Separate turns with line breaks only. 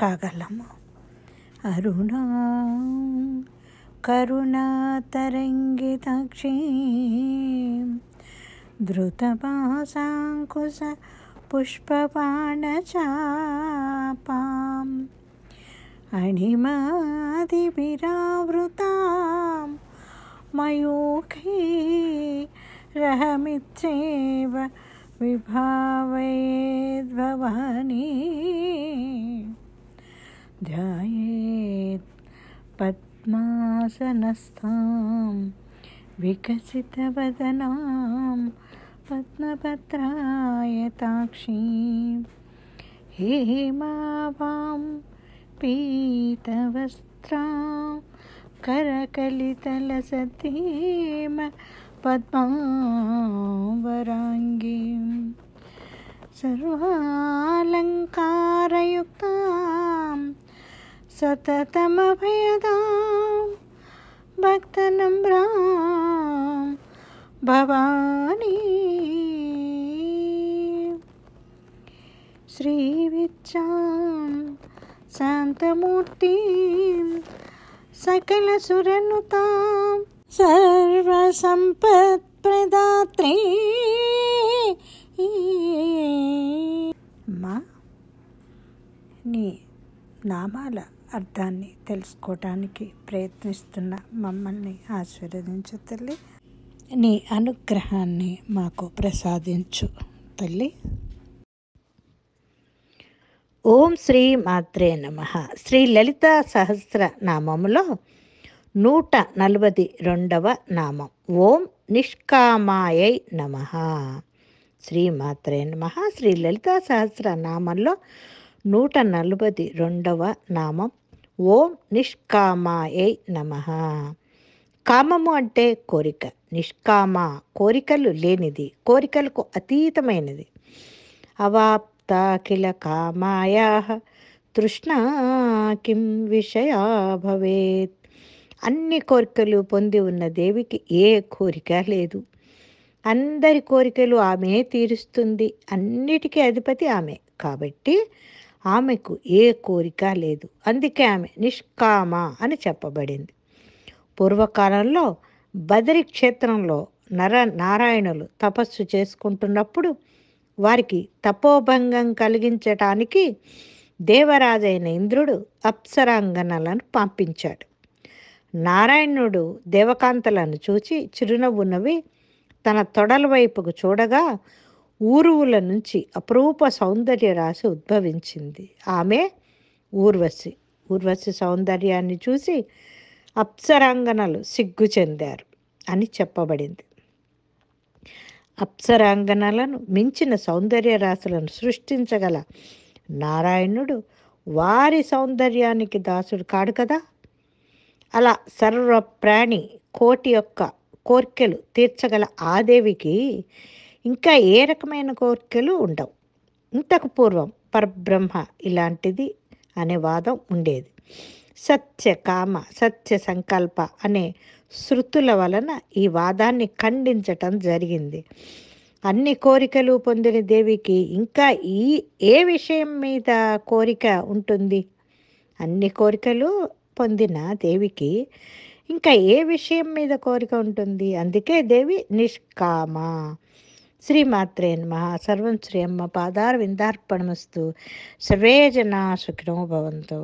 కాగలము అరుణా కరుణాతరంగితాక్షీ ధృతపాసాంకుశ पुष्पपाणचापाम् अणिमादिभिरावृतां मयूखे रहमित्येव ध्यायेत् पद्मासनस्थां विकसितवदनां पद्मपत्रायताक्षीं हेमावां पीतवस्त्रां करकलितलसतीं पद्मावराङ्गीं सर्वालङ्कारयुक्ता सततमभयदां भक्तनम्रां भवानी श्रीविच्चां शान्तमूर्तिं सकलसुरनुतां सर्वसम्पत्प्रदात्री मा நீ నామాల అర్థాన్ని తెలుసుకోవటానికి ప్రయత్నిస్తున్న మమ్మల్ని ఆశీర్వదించు తల్లి నీ అనుగ్రహాన్ని మాకు ప్రసాదించు తల్లి ఓం శ్రీ మాత్రే నమ శ్రీ లలిత సహస్ర నామములో నూట నలభై రెండవ నామం ఓం నిష్కామాయై నమ శ్రీ మాత్రే నమ శ్రీ లలిత సహస్ర నామంలో నూట నలభై రెండవ నామం ఓం నిష్కామాయ నమ కామము అంటే కోరిక నిష్కామ కోరికలు లేనిది కోరికలకు అతీతమైనది అవాప్తాఖిల కామాయా తృష్ణ కిం విషయ భవేత్ అన్ని కోరికలు పొంది ఉన్న దేవికి ఏ కోరిక లేదు అందరి కోరికలు ఆమె తీరుస్తుంది అన్నిటికీ అధిపతి ఆమె కాబట్టి ఆమెకు ఏ కోరిక లేదు అందుకే ఆమె నిష్కామ అని చెప్పబడింది పూర్వకాలంలో బదరి క్షేత్రంలో నర నారాయణులు తపస్సు చేసుకుంటున్నప్పుడు వారికి తపోభంగం కలిగించటానికి దేవరాజైన ఇంద్రుడు అప్సరాంగనలను పంపించాడు నారాయణుడు దేవకాంతలను చూచి చిరునవ్వు నవ్వి తన తొడల వైపుకు చూడగా ఊరువుల నుంచి అపరూప సౌందర్య రాశి ఉద్భవించింది ఆమె ఊర్వశి ఊర్వశి సౌందర్యాన్ని చూసి అప్సరాంగనలు సిగ్గు చెందారు అని చెప్పబడింది అప్సరాంగనలను మించిన సౌందర్య రాశులను సృష్టించగల నారాయణుడు వారి సౌందర్యానికి దాసుడు కాడు కదా అలా సర్వ ప్రాణి కోటి యొక్క కోర్కెలు తీర్చగల ఆదేవికి ఇంకా ఏ రకమైన కోరికలు ఉండవు ఇంతకు పూర్వం పరబ్రహ్మ ఇలాంటిది అనే వాదం ఉండేది సత్య కామ సత్య సంకల్ప అనే శృతుల వలన ఈ వాదాన్ని ఖండించటం జరిగింది అన్ని కోరికలు పొందిన దేవికి ఇంకా ఈ ఏ విషయం మీద కోరిక ఉంటుంది అన్ని కోరికలు పొందిన దేవికి ఇంకా ఏ విషయం మీద కోరిక ఉంటుంది అందుకే దేవి నిష్కామ శ్రీమాత్రే నమ సర్వం శ్రీ అమ్మ పాదార విందార్పణమస్తు సర్వే జనా సుఖినో భవంతో